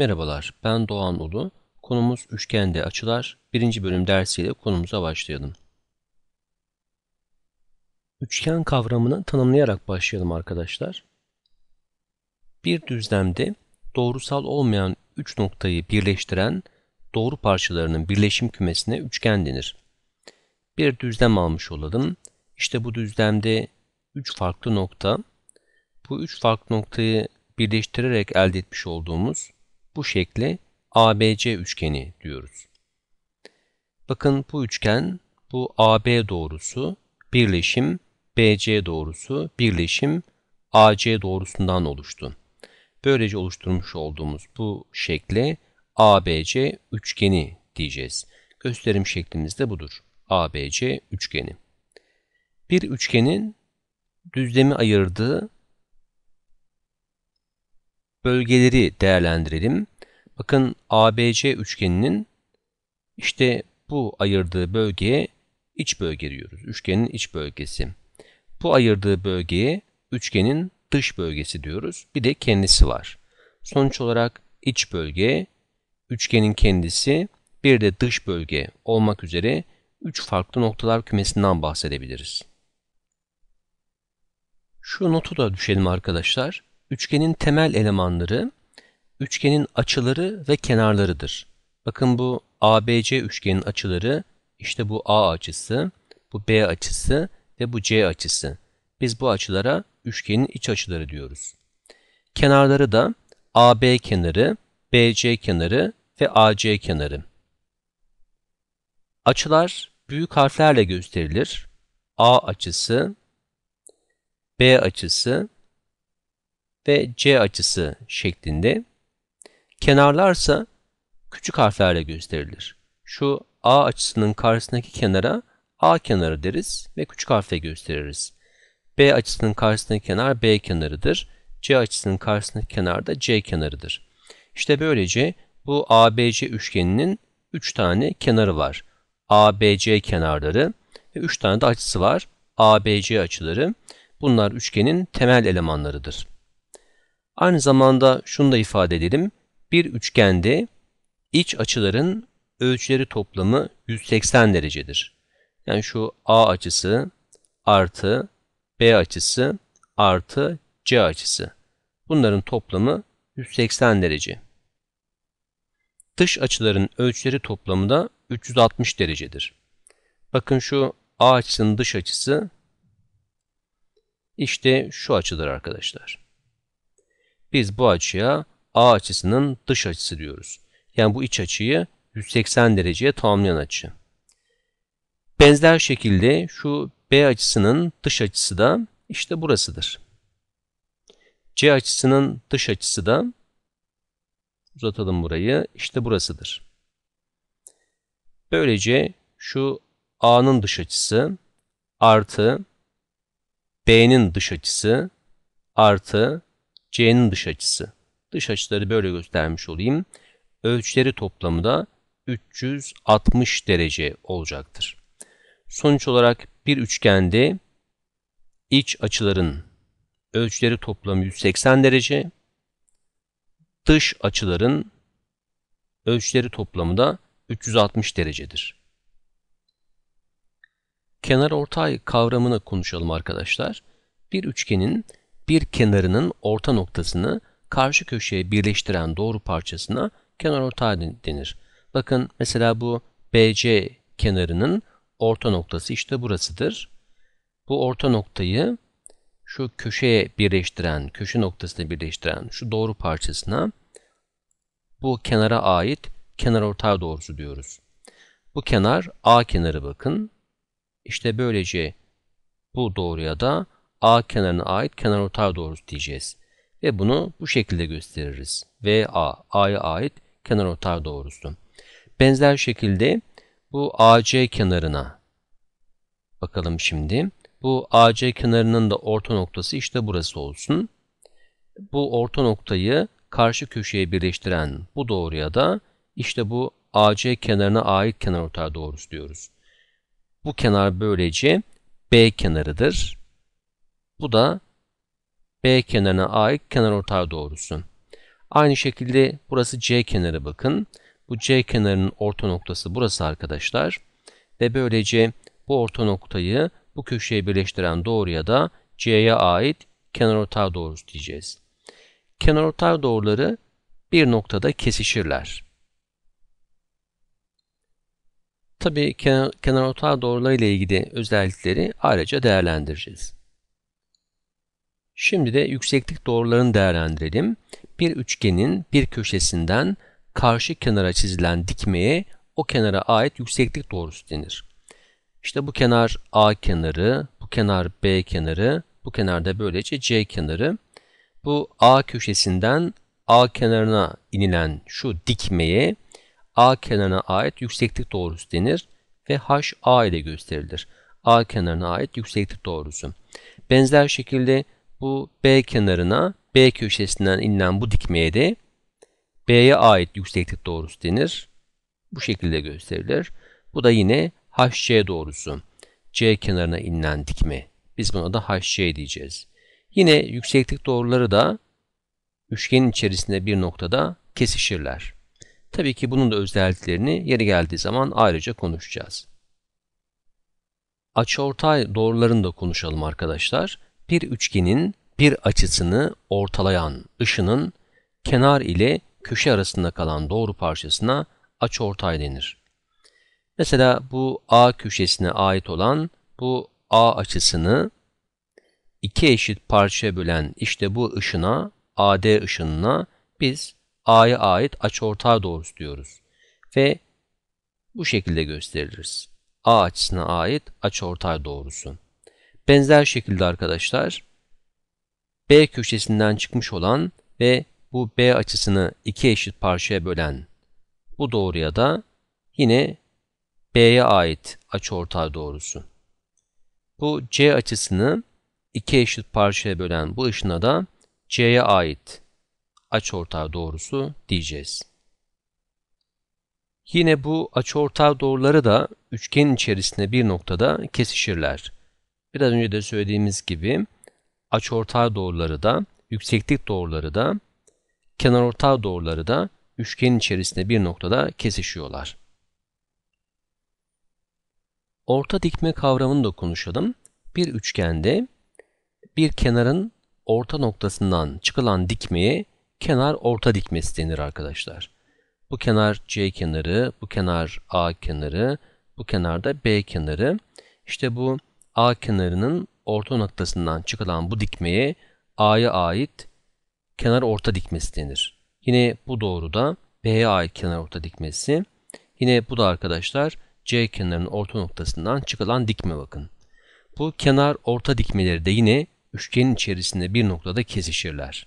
Merhabalar, ben Doğan Ulu. Konumuz üçgende açılar. Birinci bölüm dersiyle konumuza başlayalım. Üçgen kavramını tanımlayarak başlayalım arkadaşlar. Bir düzlemde doğrusal olmayan üç noktayı birleştiren doğru parçalarının birleşim kümesine üçgen denir. Bir düzlem almış olalım. İşte bu düzlemde üç farklı nokta. Bu üç farklı noktayı birleştirerek elde etmiş olduğumuz bu şekle ABC üçgeni diyoruz. Bakın bu üçgen, bu AB doğrusu birleşim BC doğrusu birleşim AC doğrusundan oluştu. Böylece oluşturmuş olduğumuz bu şekle ABC üçgeni diyeceğiz. Gösterim şeklimiz de budur. ABC üçgeni. Bir üçgenin düzlemi ayırdığı bölgeleri değerlendirelim. Bakın ABC üçgeninin işte bu ayırdığı bölgeye iç bölge diyoruz. Üçgenin iç bölgesi. Bu ayırdığı bölgeye üçgenin dış bölgesi diyoruz. Bir de kendisi var. Sonuç olarak iç bölge, üçgenin kendisi, bir de dış bölge olmak üzere 3 farklı noktalar kümesinden bahsedebiliriz. Şu notu da düşelim arkadaşlar. Üçgenin temel elemanları üçgenin açıları ve kenarlarıdır. Bakın bu ABC üçgenin açıları işte bu A açısı, bu B açısı ve bu C açısı. Biz bu açılara üçgenin iç açıları diyoruz. Kenarları da AB kenarı, BC kenarı ve AC kenarı. Açılar büyük harflerle gösterilir. A açısı, B açısı ve C açısı şeklinde. Kenarlarsa küçük harflerle gösterilir. Şu A açısının karşısındaki kenara A kenarı deriz ve küçük harfle gösteririz. B açısının karşısındaki kenar B kenarıdır. C açısının karşısındaki kenar da C kenarıdır. İşte böylece bu ABC üçgeninin 3 üç tane kenarı var. ABC kenarları ve 3 tane de açısı var. ABC açıları. Bunlar üçgenin temel elemanlarıdır. Aynı zamanda şunu da ifade edelim. Bir üçgende iç açıların ölçüleri toplamı 180 derecedir. Yani şu A açısı artı B açısı artı C açısı. Bunların toplamı 180 derece. Dış açıların ölçüleri toplamı da 360 derecedir. Bakın şu A açısının dış açısı işte şu açıdır arkadaşlar. Biz bu açıya A açısının dış açısı diyoruz. Yani bu iç açıyı 180 dereceye tamamlayan açı. Benzer şekilde şu B açısının dış açısı da işte burasıdır. C açısının dış açısı da uzatalım burayı işte burasıdır. Böylece şu A'nın dış açısı artı B'nin dış açısı artı C'nin dış açısı. Dış açıları böyle göstermiş olayım. Ölçüleri toplamı da 360 derece olacaktır. Sonuç olarak bir üçgende iç açıların ölçüleri toplamı 180 derece, dış açıların ölçüleri toplamı da 360 derecedir. Kenar ortay kavramını konuşalım arkadaşlar. Bir üçgenin bir kenarının orta noktasını karşı köşeye birleştiren doğru parçasına kenar ortağı denir. Bakın mesela bu BC kenarının orta noktası işte burasıdır. Bu orta noktayı şu köşeye birleştiren, köşe noktasını birleştiren şu doğru parçasına bu kenara ait kenar ortağı doğrusu diyoruz. Bu kenar A kenarı bakın. İşte böylece bu doğruya da A kenarına ait kenar ortay doğrusu diyeceğiz. Ve bunu bu şekilde gösteririz. VA, A'ya ait kenar ortay doğrusu. Benzer şekilde bu AC kenarına bakalım şimdi. Bu AC kenarının da orta noktası işte burası olsun. Bu orta noktayı karşı köşeye birleştiren bu doğruya da işte bu AC kenarına ait kenar kenarortay doğrusu diyoruz. Bu kenar böylece B kenarıdır. Bu da B kenarına ait kenar ortay doğrusu. Aynı şekilde burası C kenarı bakın. Bu C kenarının orta noktası burası arkadaşlar. Ve böylece bu orta noktayı bu köşeye birleştiren doğruya da C'ye ait kenarortay doğrusu diyeceğiz. Kenarortay doğruları bir noktada kesişirler. Tabii kenarortay doğruları ile ilgili özellikleri ayrıca değerlendireceğiz. Şimdi de yükseklik doğrularını değerlendirelim. Bir üçgenin bir köşesinden karşı kenara çizilen dikmeye o kenara ait yükseklik doğrusu denir. İşte bu kenar A kenarı, bu kenar B kenarı, bu kenarda böylece C kenarı. Bu A köşesinden A kenarına inilen şu dikmeye A kenarına ait yükseklik doğrusu denir ve H A ile gösterilir. A kenarına ait yükseklik doğrusu. Benzer şekilde bu B kenarına B köşesinden inilen bu dikmeye de B'ye ait yükseklik doğrusu denir. Bu şekilde gösterilir. Bu da yine HC doğrusu. C kenarına inilen dikme. Biz buna da HC diyeceğiz. Yine yükseklik doğruları da üçgenin içerisinde bir noktada kesişirler. Tabii ki bunun da özelliklerini yeri geldiği zaman ayrıca konuşacağız. Açıortay doğrularını da konuşalım arkadaşlar bir üçgenin bir açısını ortalayan ışının kenar ile köşe arasında kalan doğru parçasına açıortay denir. Mesela bu A köşesine ait olan bu A açısını iki eşit parçaya bölen işte bu ışına AD ışınına biz A'ya ait açıortay doğrusu diyoruz ve bu şekilde gösteririz. A açısına ait açıortay doğrusu. Benzer şekilde arkadaşlar B köşesinden çıkmış olan ve bu B açısını iki eşit parçaya bölen bu doğruya da yine B'ye ait açıortay doğrusu. Bu C açısını iki eşit parçaya bölen bu ışına da C'ye ait açıortay doğrusu diyeceğiz. Yine bu açıortay doğruları da üçgenin içerisinde bir noktada kesişirler. Biraz önce de söylediğimiz gibi açıortay doğruları da, yükseklik doğruları da, kenarortay doğruları da üçgenin içerisinde bir noktada kesişiyorlar. Orta dikme kavramını da konuşalım. Bir üçgende bir kenarın orta noktasından çıkılan dikmeye kenar orta dikmesi denir arkadaşlar. Bu kenar C kenarı, bu kenar A kenarı, bu kenarda B kenarı. İşte bu A kenarının orta noktasından çıkılan bu dikmeye A'ya ait kenar orta dikmesi denir. Yine bu doğruda B'ye ait kenar orta dikmesi. Yine bu da arkadaşlar C kenarının orta noktasından çıkılan dikme bakın. Bu kenar orta dikmeleri de yine üçgenin içerisinde bir noktada kesişirler.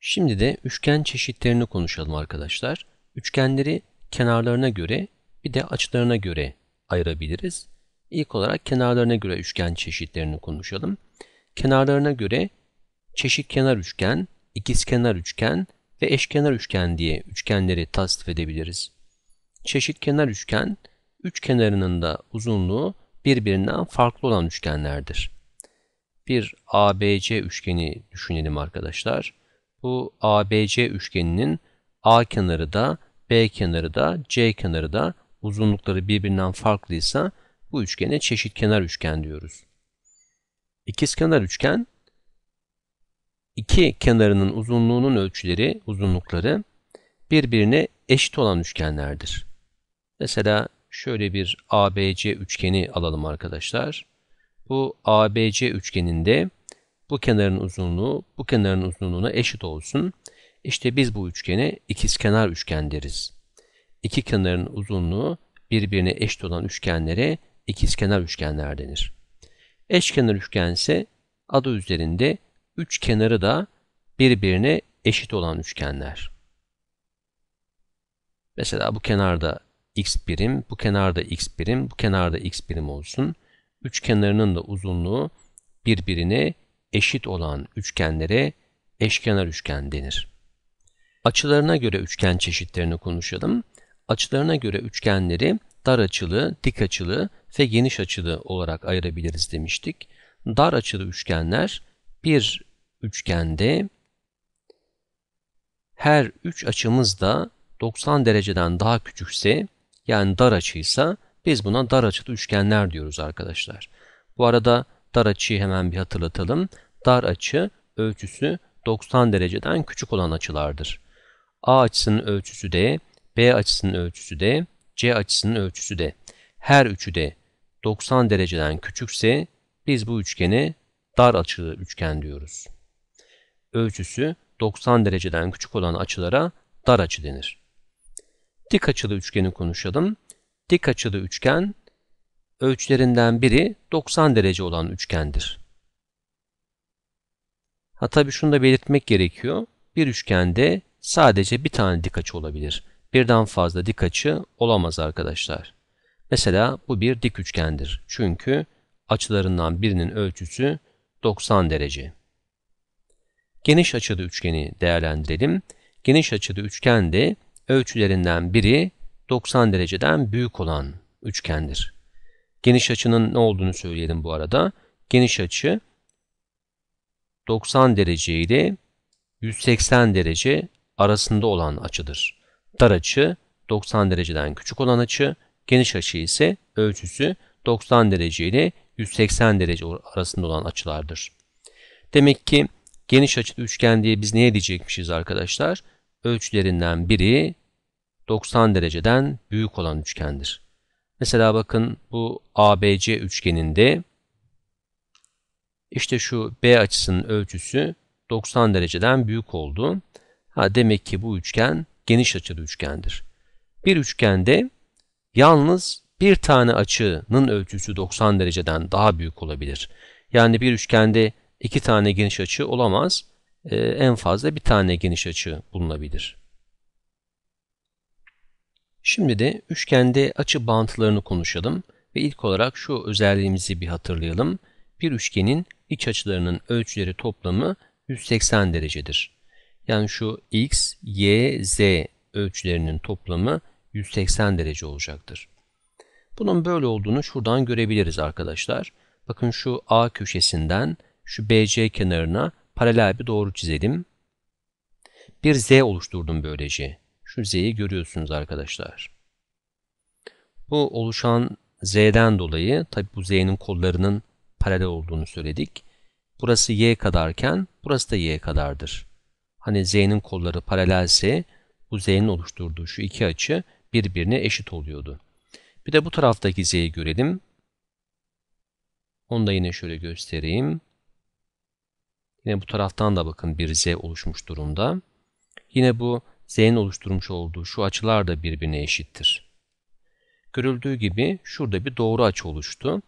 Şimdi de üçgen çeşitlerini konuşalım arkadaşlar. Üçgenleri kenarlarına göre bir de açılarına göre ayırabiliriz. İlk olarak kenarlarına göre üçgen çeşitlerini konuşalım. Kenarlarına göre çeşit kenar üçgen, ikizkenar üçgen ve eşkenar üçgen diye üçgenleri tasdif edebiliriz. Çeşit kenar üçgen, üç kenarının da uzunluğu birbirinden farklı olan üçgenlerdir. Bir ABC üçgeni düşünelim arkadaşlar. Bu ABC üçgeninin A kenarı da, B kenarı da, C kenarı da uzunlukları birbirinden farklıysa bu üçgene çeşit kenar üçgen diyoruz. İkiz kenar üçgen iki kenarının uzunluğunun ölçüleri, uzunlukları birbirine eşit olan üçgenlerdir. Mesela şöyle bir ABC üçgeni alalım arkadaşlar. Bu ABC üçgeninde bu kenarın uzunluğu bu kenarın uzunluğuna eşit olsun. İşte biz bu üçgene ikizkenar üçgen deriz. İki kenarın uzunluğu birbirine eşit olan üçgenlere ikizkenar üçgenler denir. Eşkenar üçgen ise adı üzerinde üç kenarı da birbirine eşit olan üçgenler. Mesela bu kenarda x birim, bu kenarda x birim, bu kenarda x birim olsun. Üç kenarının da uzunluğu birbirine eşit olan üçgenlere eşkenar üçgen denir. Açılarına göre üçgen çeşitlerini konuşalım. Açılarına göre üçgenleri dar açılı, dik açılı ve geniş açılı olarak ayırabiliriz demiştik. Dar açılı üçgenler bir üçgende her üç açımız da 90 dereceden daha küçükse yani dar açıysa biz buna dar açılı üçgenler diyoruz arkadaşlar. Bu arada dar açıyı hemen bir hatırlatalım. Dar açı ölçüsü 90 dereceden küçük olan açılardır. A açısının ölçüsü de B açısının ölçüsü de C açısının ölçüsü de her üçü de 90 dereceden küçükse biz bu üçgene dar açılı üçgen diyoruz. Ölçüsü 90 dereceden küçük olan açılara dar açı denir. Dik açılı üçgeni konuşalım. Dik açılı üçgen ölçülerinden biri 90 derece olan üçgendir. Ha tabii şunu da belirtmek gerekiyor. Bir üçgende sadece bir tane dik açı olabilir birden fazla dik açı olamaz arkadaşlar. Mesela bu bir dik üçgendir. Çünkü açılarından birinin ölçüsü 90 derece. Geniş açılı üçgeni değerlendirelim. Geniş açılı üçgen de ölçülerinden biri 90 dereceden büyük olan üçgendir. Geniş açının ne olduğunu söyleyelim bu arada. Geniş açı 90 derece ile 180 derece arasında olan açıdır. Dar açı 90 dereceden küçük olan açı, geniş açı ise ölçüsü 90 derece ile 180 derece arasında olan açılardır. Demek ki geniş açılı üçgen diye biz neye diyecekmişiz arkadaşlar? Ölçülerinden biri 90 dereceden büyük olan üçgendir. Mesela bakın bu ABC üçgeninde işte şu B açısının ölçüsü 90 dereceden büyük oldu. Ha, demek ki bu üçgen geniş açılı üçgendir. Bir üçgende yalnız bir tane açının ölçüsü 90 dereceden daha büyük olabilir. Yani bir üçgende iki tane geniş açı olamaz. Ee, en fazla bir tane geniş açı bulunabilir. Şimdi de üçgende açı bağıntılarını konuşalım ve ilk olarak şu özelliğimizi bir hatırlayalım. Bir üçgenin iç açılarının ölçüleri toplamı 180 derecedir. Yani şu x, y, z ölçülerinin toplamı 180 derece olacaktır. Bunun böyle olduğunu şuradan görebiliriz arkadaşlar. Bakın şu A köşesinden şu BC kenarına paralel bir doğru çizelim. Bir Z oluşturdum böylece. Şu Z'yi görüyorsunuz arkadaşlar. Bu oluşan Z'den dolayı tabi bu Z'nin kollarının paralel olduğunu söyledik. Burası Y kadarken burası da Y kadardır hani z'nin kolları paralelse bu z'nin oluşturduğu şu iki açı birbirine eşit oluyordu. Bir de bu taraftaki z'yi görelim. Onu da yine şöyle göstereyim. Yine bu taraftan da bakın bir z oluşmuş durumda. Yine bu z'nin oluşturmuş olduğu şu açılar da birbirine eşittir. Görüldüğü gibi şurada bir doğru açı oluştu.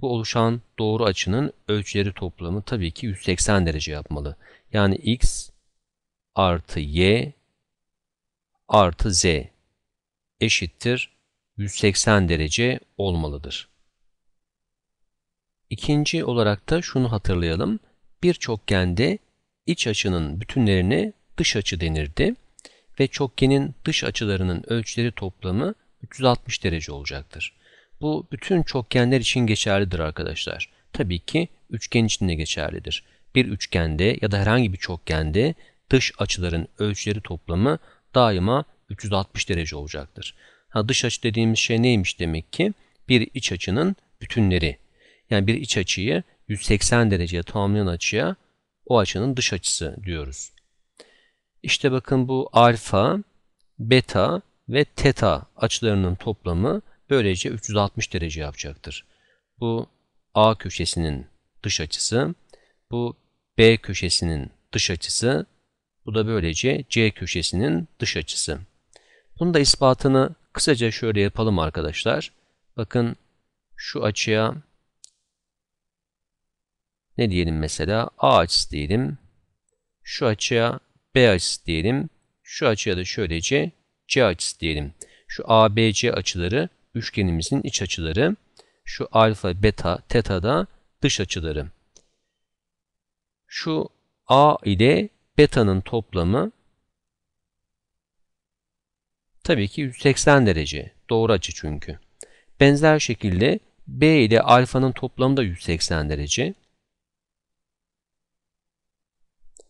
Bu oluşan doğru açının ölçüleri toplamı tabii ki 180 derece yapmalı. Yani x artı y artı z eşittir 180 derece olmalıdır. İkinci olarak da şunu hatırlayalım. Bir çokgende iç açının bütünlerine dış açı denirdi ve çokgenin dış açılarının ölçüleri toplamı 360 derece olacaktır. Bu bütün çokgenler için geçerlidir arkadaşlar. Tabii ki üçgen için de geçerlidir. Bir üçgende ya da herhangi bir çokgende dış açıların ölçüleri toplamı daima 360 derece olacaktır. Ha, dış açı dediğimiz şey neymiş demek ki? Bir iç açının bütünleri. Yani bir iç açıyı 180 dereceye tamamlayan açıya o açının dış açısı diyoruz. İşte bakın bu alfa, beta ve teta açılarının toplamı böylece 360 derece yapacaktır. Bu A köşesinin dış açısı, bu B köşesinin dış açısı bu da böylece C köşesinin dış açısı. Bunun da ispatını kısaca şöyle yapalım arkadaşlar. Bakın şu açıya ne diyelim mesela A açısı diyelim. Şu açıya B açısı diyelim. Şu açıya da şöylece C açısı diyelim. Şu ABC açıları üçgenimizin iç açıları. Şu alfa, beta, teta da dış açıları. Şu A ile beta'nın toplamı tabii ki 180 derece. Doğru açı çünkü. Benzer şekilde B ile alfanın toplamı da 180 derece.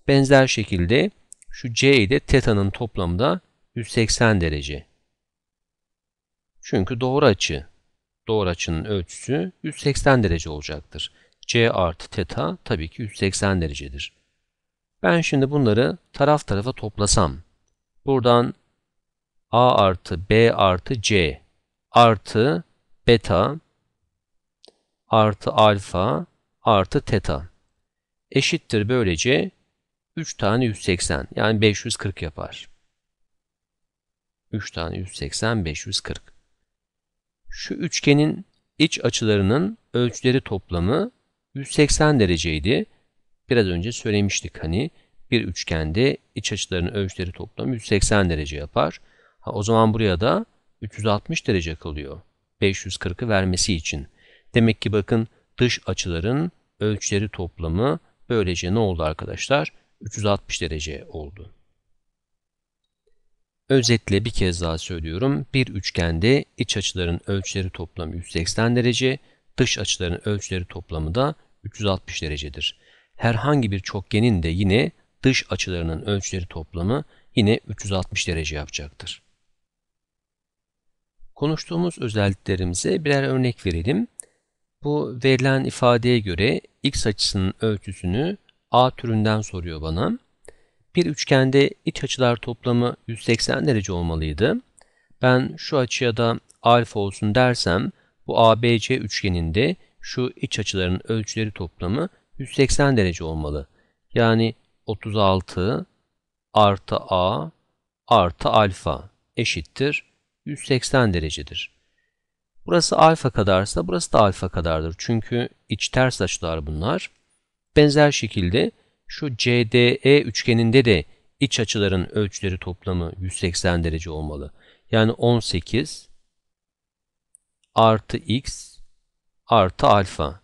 Benzer şekilde şu C ile teta'nın toplamı da 180 derece. Çünkü doğru açı, doğru açının ölçüsü 180 derece olacaktır. C artı teta tabii ki 180 derecedir. Ben şimdi bunları taraf tarafa toplasam. Buradan A artı B artı C artı beta artı alfa artı teta eşittir böylece 3 tane 180 yani 540 yapar. 3 tane 180 540. Şu üçgenin iç açılarının ölçüleri toplamı 180 dereceydi biraz önce söylemiştik hani bir üçgende iç açılarının ölçüleri toplam 180 derece yapar. Ha, o zaman buraya da 360 derece kalıyor. 540'ı vermesi için. Demek ki bakın dış açıların ölçüleri toplamı böylece ne oldu arkadaşlar? 360 derece oldu. Özetle bir kez daha söylüyorum. Bir üçgende iç açıların ölçüleri toplamı 180 derece, dış açıların ölçüleri toplamı da 360 derecedir herhangi bir çokgenin de yine dış açılarının ölçüleri toplamı yine 360 derece yapacaktır. Konuştuğumuz özelliklerimize birer örnek verelim. Bu verilen ifadeye göre x açısının ölçüsünü a türünden soruyor bana. Bir üçgende iç açılar toplamı 180 derece olmalıydı. Ben şu açıya da alfa olsun dersem bu ABC üçgeninde şu iç açıların ölçüleri toplamı 180 derece olmalı. Yani 36 artı a artı alfa eşittir 180 derecedir. Burası alfa kadarsa burası da alfa kadardır. Çünkü iç ters açılar bunlar. Benzer şekilde şu CDE üçgeninde de iç açıların ölçüleri toplamı 180 derece olmalı. Yani 18 artı x artı alfa.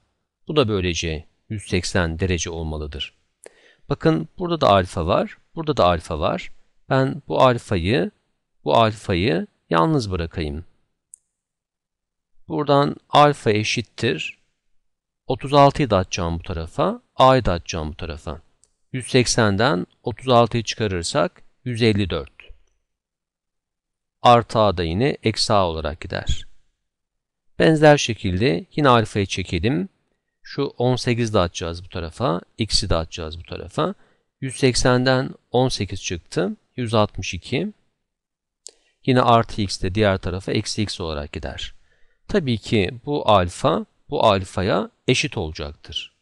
Bu da böylece 180 derece olmalıdır. Bakın burada da alfa var, burada da alfa var. Ben bu alfayı, bu alfayı yalnız bırakayım. Buradan alfa eşittir. 36'yı da atacağım bu tarafa, a'yı da atacağım bu tarafa. 180'den 36'yı çıkarırsak 154. Artı a da yine eksi a olarak gider. Benzer şekilde yine alfayı çekelim. Şu 18 dağıtacağız bu tarafa. X'i dağıtacağız bu tarafa. 180'den 18 çıktı. 162. Yine artı x de diğer tarafa eksi x olarak gider. Tabii ki bu alfa bu alfaya eşit olacaktır.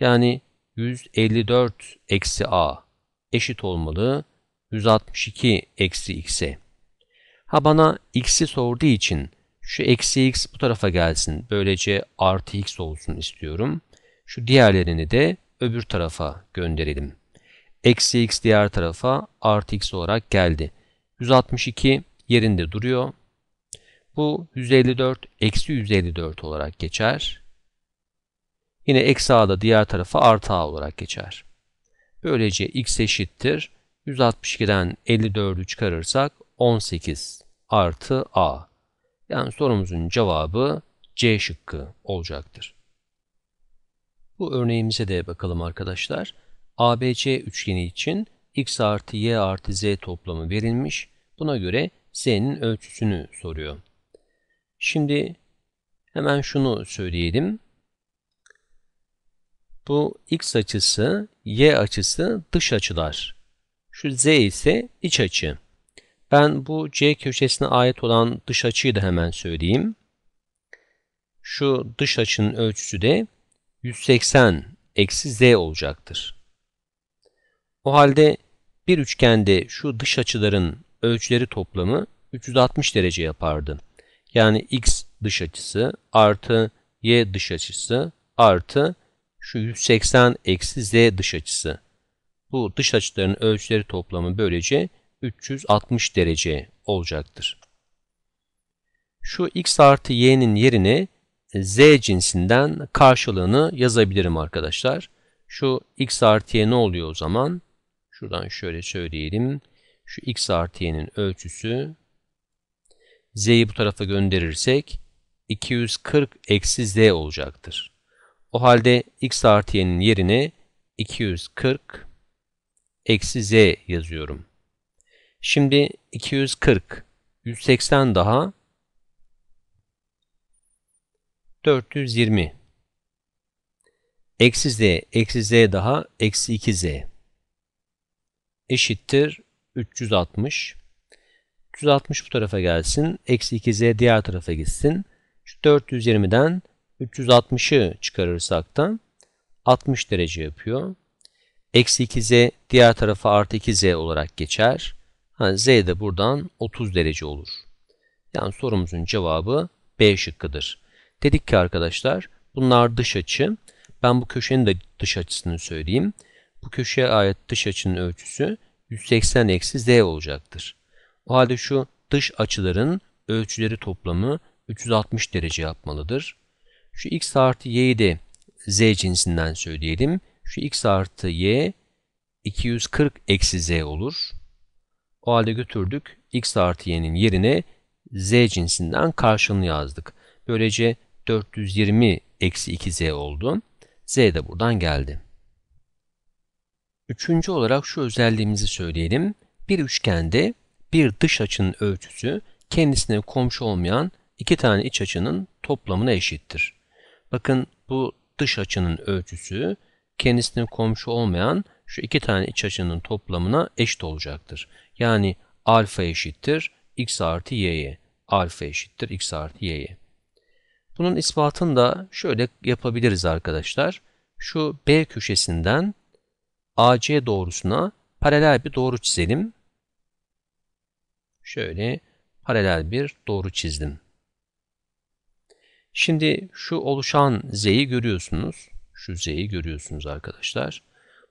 Yani 154 eksi a eşit olmalı 162 eksi x'e. Ha bana x'i sorduğu için şu eksi x bu tarafa gelsin. Böylece artı x olsun istiyorum. Şu diğerlerini de öbür tarafa gönderelim. Eksi x diğer tarafa artı x olarak geldi. 162 yerinde duruyor. Bu 154 eksi 154 olarak geçer. Yine eksi a da diğer tarafa artı a olarak geçer. Böylece x eşittir. 162'den 54'ü çıkarırsak 18 artı a. Yani sorumuzun cevabı C şıkkı olacaktır. Bu örneğimize de bakalım arkadaşlar. ABC üçgeni için x artı y artı z toplamı verilmiş. Buna göre z'nin ölçüsünü soruyor. Şimdi hemen şunu söyleyelim. Bu x açısı, y açısı dış açılar. Şu z ise iç açı. Ben bu C köşesine ait olan dış açıyı da hemen söyleyeyim. Şu dış açının ölçüsü de 180 eksi z olacaktır. O halde bir üçgende şu dış açıların ölçüleri toplamı 360 derece yapardı. Yani x dış açısı artı y dış açısı artı şu 180 eksi z dış açısı. Bu dış açıların ölçüleri toplamı böylece 360 derece olacaktır. Şu x artı y'nin yerine z cinsinden karşılığını yazabilirim arkadaşlar. Şu x artı y ne oluyor o zaman? Şuradan şöyle söyleyelim. Şu x artı y'nin ölçüsü z'yi bu tarafa gönderirsek 240 eksi z olacaktır. O halde x artı y'nin yerine 240 eksi z yazıyorum. Şimdi 240, 180 daha 420. Eksi z, eksi z daha eksi 2z eşittir 360. 360 bu tarafa gelsin. Eksi 2z diğer tarafa gitsin. Şu 420'den 360'ı çıkarırsak da 60 derece yapıyor. Eksi 2z diğer tarafa artı 2z olarak geçer. Yani Z de buradan 30 derece olur. Yani sorumuzun cevabı B şıkkıdır. Dedik ki arkadaşlar bunlar dış açı. Ben bu köşenin de dış açısını söyleyeyim. Bu köşeye ait dış açının ölçüsü 180 eksi z olacaktır. O halde şu dış açıların ölçüleri toplamı 360 derece yapmalıdır. Şu x artı y'yi de z cinsinden söyleyelim. Şu x artı y 240 eksi z olur. O halde götürdük x artı y'nin yerine z cinsinden karşılığını yazdık. Böylece 420 eksi 2z oldu. z de buradan geldi. Üçüncü olarak şu özelliğimizi söyleyelim. Bir üçgende bir dış açının ölçüsü kendisine komşu olmayan iki tane iç açının toplamına eşittir. Bakın bu dış açının ölçüsü kendisine komşu olmayan şu iki tane iç açının toplamına eşit olacaktır. Yani alfa eşittir x artı y'ye. Alfa eşittir x artı y'ye. Bunun ispatını da şöyle yapabiliriz arkadaşlar. Şu B köşesinden AC doğrusuna paralel bir doğru çizelim. Şöyle paralel bir doğru çizdim. Şimdi şu oluşan Z'yi görüyorsunuz. Şu Z'yi görüyorsunuz arkadaşlar.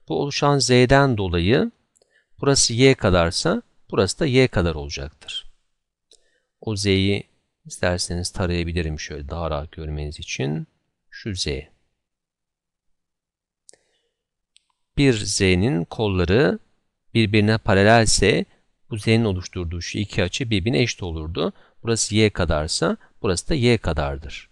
Bu oluşan Z'den dolayı Burası y kadarsa burası da y kadar olacaktır. O z'yi isterseniz tarayabilirim şöyle daha rahat görmeniz için. Şu z. Bir z'nin kolları birbirine paralelse bu z'nin oluşturduğu şu iki açı birbirine eşit olurdu. Burası y kadarsa burası da y kadardır.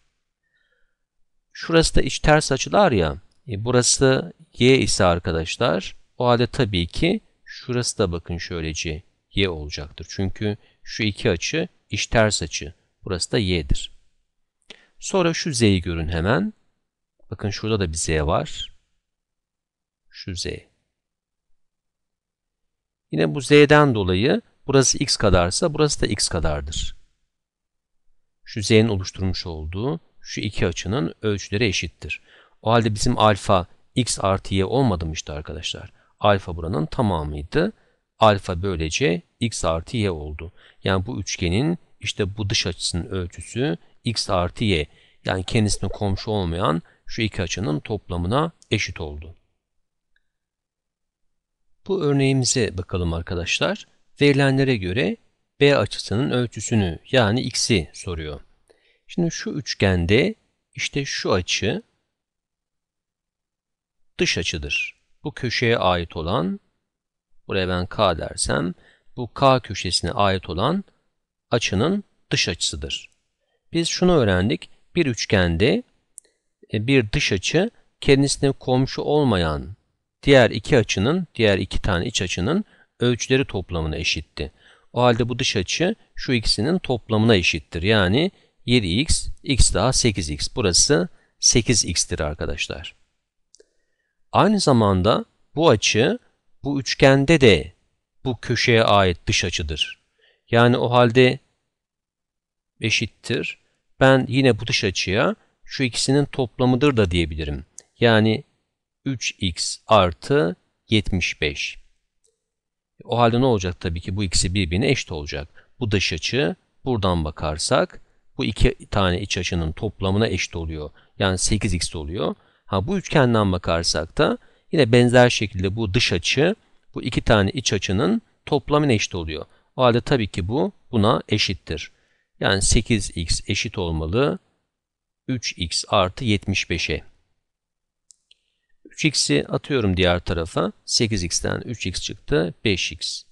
Şurası da iç ters açılar ya. E burası y ise arkadaşlar o halde tabii ki Şurası da bakın şöylece y olacaktır. Çünkü şu iki açı iş ters açı. Burası da y'dir. Sonra şu z'yi görün hemen. Bakın şurada da bir z var. Şu z. Yine bu z'den dolayı burası x kadarsa burası da x kadardır. Şu z'nin oluşturmuş olduğu şu iki açının ölçüleri eşittir. O halde bizim alfa x artı y olmadı mı işte arkadaşlar? Alfa buranın tamamıydı. Alfa böylece x artı y oldu. Yani bu üçgenin işte bu dış açısının ölçüsü x artı y. Yani kendisine komşu olmayan şu iki açının toplamına eşit oldu. Bu örneğimize bakalım arkadaşlar. Verilenlere göre B açısının ölçüsünü yani x'i soruyor. Şimdi şu üçgende işte şu açı dış açıdır bu köşeye ait olan buraya ben K dersem bu K köşesine ait olan açının dış açısıdır. Biz şunu öğrendik. Bir üçgende e, bir dış açı kendisine komşu olmayan diğer iki açının, diğer iki tane iç açının ölçüleri toplamına eşitti. O halde bu dış açı şu ikisinin toplamına eşittir. Yani 7x, x daha 8x. Burası 8x'tir arkadaşlar. Aynı zamanda bu açı bu üçgende de bu köşeye ait dış açıdır. Yani o halde eşittir. Ben yine bu dış açıya şu ikisinin toplamıdır da diyebilirim. Yani 3x artı 75. O halde ne olacak tabii ki bu ikisi birbirine eşit olacak. Bu dış açı buradan bakarsak bu iki tane iç açının toplamına eşit oluyor. Yani 8x oluyor. Ha bu üçgenden bakarsak da yine benzer şekilde bu dış açı bu iki tane iç açının toplamına eşit oluyor. O halde tabii ki bu buna eşittir. Yani 8x eşit olmalı 3x artı 75'e. 3x'i atıyorum diğer tarafa. 8x'ten 3x çıktı. 5x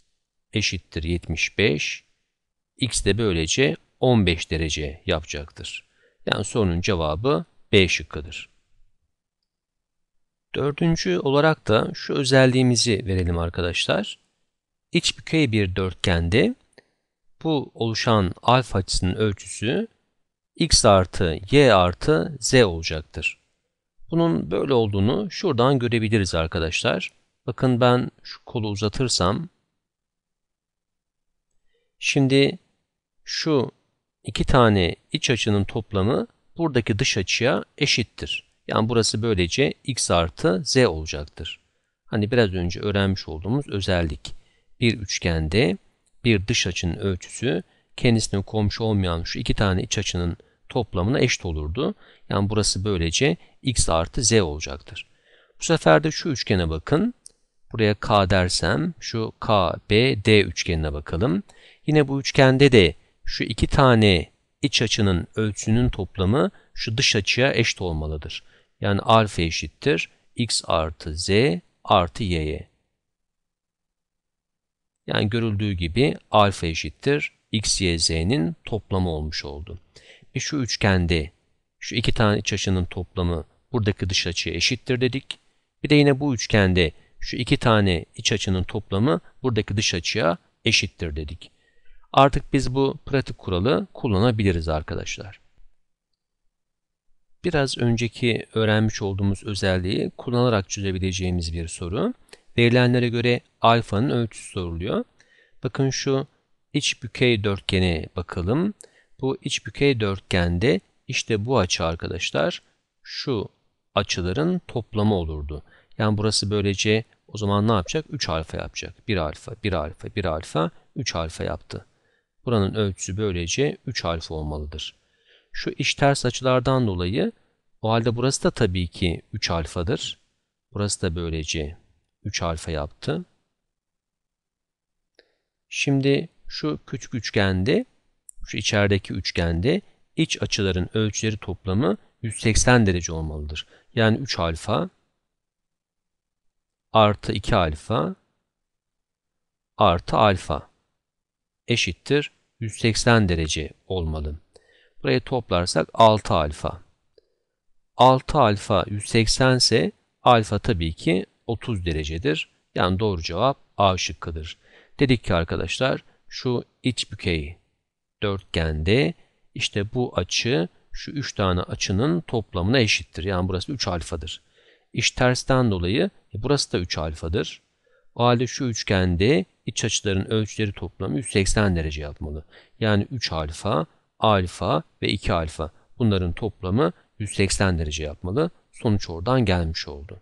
eşittir 75. x de böylece 15 derece yapacaktır. Yani sorunun cevabı B şıkkıdır. Dördüncü olarak da şu özelliğimizi verelim arkadaşlar. İç bükey bir dörtgende bu oluşan alfa açısının ölçüsü x artı y artı z olacaktır. Bunun böyle olduğunu şuradan görebiliriz arkadaşlar. Bakın ben şu kolu uzatırsam şimdi şu iki tane iç açının toplamı buradaki dış açıya eşittir. Yani burası böylece x artı z olacaktır. Hani biraz önce öğrenmiş olduğumuz özellik. Bir üçgende bir dış açının ölçüsü kendisine komşu olmayan şu iki tane iç açının toplamına eşit olurdu. Yani burası böylece x artı z olacaktır. Bu sefer de şu üçgene bakın. Buraya K dersem şu KBD üçgenine bakalım. Yine bu üçgende de şu iki tane iç açının ölçüsünün toplamı şu dış açıya eşit olmalıdır. Yani alfa eşittir x artı z artı y'ye. Yani görüldüğü gibi alfa eşittir x, y, z'nin toplamı olmuş oldu. E şu üçgende şu iki tane iç açının toplamı buradaki dış açıya eşittir dedik. Bir de yine bu üçgende şu iki tane iç açının toplamı buradaki dış açıya eşittir dedik. Artık biz bu pratik kuralı kullanabiliriz arkadaşlar biraz önceki öğrenmiş olduğumuz özelliği kullanarak çözebileceğimiz bir soru. Verilenlere göre alfanın ölçüsü soruluyor. Bakın şu iç bükey dörtgene bakalım. Bu iç bükey dörtgende işte bu açı arkadaşlar şu açıların toplamı olurdu. Yani burası böylece o zaman ne yapacak? 3 alfa yapacak. 1 alfa, 1 alfa, 1 alfa, 3 alfa yaptı. Buranın ölçüsü böylece 3 alfa olmalıdır şu iç ters açılardan dolayı o halde burası da tabii ki 3 alfadır. Burası da böylece 3 alfa yaptı. Şimdi şu küçük üçgende, şu içerideki üçgende iç açıların ölçüleri toplamı 180 derece olmalıdır. Yani 3 alfa artı 2 alfa artı alfa eşittir 180 derece olmalı. Buraya toplarsak 6 alfa. 6 alfa 180 ise alfa tabii ki 30 derecedir. Yani doğru cevap A şıkkıdır. Dedik ki arkadaşlar şu iç bükey dörtgende işte bu açı şu 3 tane açının toplamına eşittir. Yani burası 3 alfadır. İş tersten dolayı e, burası da 3 alfadır. O halde şu üçgende iç açıların ölçüleri toplamı 180 derece yapmalı. Yani 3 alfa alfa ve 2 alfa bunların toplamı 180 derece yapmalı. Sonuç oradan gelmiş oldu.